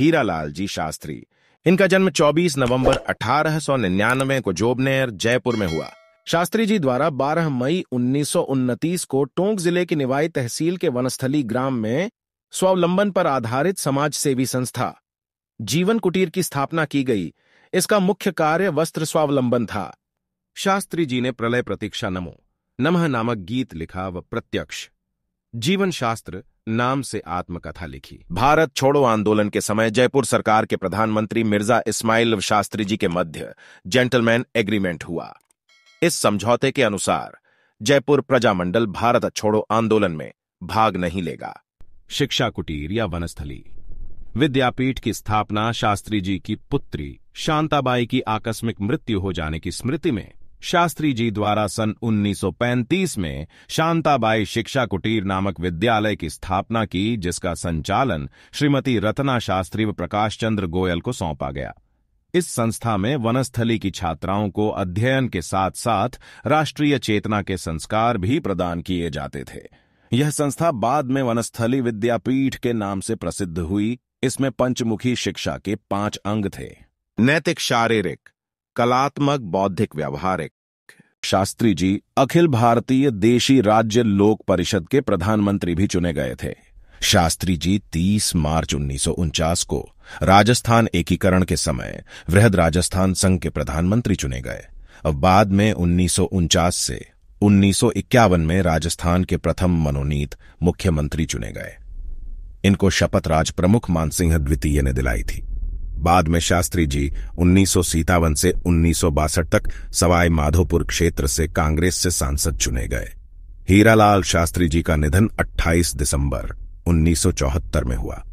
हीरालाल जी शास्त्री इनका जन्म 24 नवंबर 1899 को जोबनेर जयपुर में हुआ शास्त्री जी द्वारा 12 मई उन्नीस को टोंक जिले की निवाई तहसील के वनस्थली ग्राम में स्वावलंबन पर आधारित समाज सेवी संस्था जीवन कुटीर की स्थापना की गई इसका मुख्य कार्य वस्त्र स्वावलंबन था शास्त्री जी ने प्रलय प्रतीक्षा नमो नमः नामक गीत लिखा व प्रत्यक्ष जीवन शास्त्र नाम से आत्मकथा लिखी भारत छोड़ो आंदोलन के समय जयपुर सरकार के प्रधानमंत्री मिर्जा इस्माइल शास्त्री जी के मध्य जेंटलमैन एग्रीमेंट हुआ इस समझौते के अनुसार जयपुर प्रजामंडल भारत छोड़ो आंदोलन में भाग नहीं लेगा शिक्षा कुटीर या वनस्थली विद्यापीठ की स्थापना शास्त्री जी की पुत्री शांताबाई की आकस्मिक मृत्यु हो जाने की स्मृति में शास्त्री जी द्वारा सन 1935 में शांताबाई शिक्षा कुटीर नामक विद्यालय की स्थापना की जिसका संचालन श्रीमती रत्ना शास्त्री व प्रकाश चंद्र गोयल को सौंपा गया इस संस्था में वनस्थली की छात्राओं को अध्ययन के साथ साथ राष्ट्रीय चेतना के संस्कार भी प्रदान किए जाते थे यह संस्था बाद में वनस्थली विद्यापीठ के नाम से प्रसिद्ध हुई इसमें पंचमुखी शिक्षा के पांच अंग थे नैतिक शारीरिक कलात्मक बौद्धिक व्यवहारिक शास्त्री जी अखिल भारतीय देशी राज्य लोक परिषद के प्रधानमंत्री भी चुने गए थे शास्त्री जी 30 मार्च उन्नीस को राजस्थान एकीकरण के समय वृहद राजस्थान संघ के प्रधानमंत्री चुने गए अब बाद में उन्नीस से उन्नीस में राजस्थान के प्रथम मनोनीत मुख्यमंत्री चुने गए इनको शपथ राज प्रमुख मानसिंह द्वितीय ने दिलाई थी बाद में शास्त्री जी उन्नीस से उन्नीस तक सवाई माधोपुर क्षेत्र से कांग्रेस से सांसद चुने गए हीरालाल शास्त्री जी का निधन 28 दिसंबर 1974 में हुआ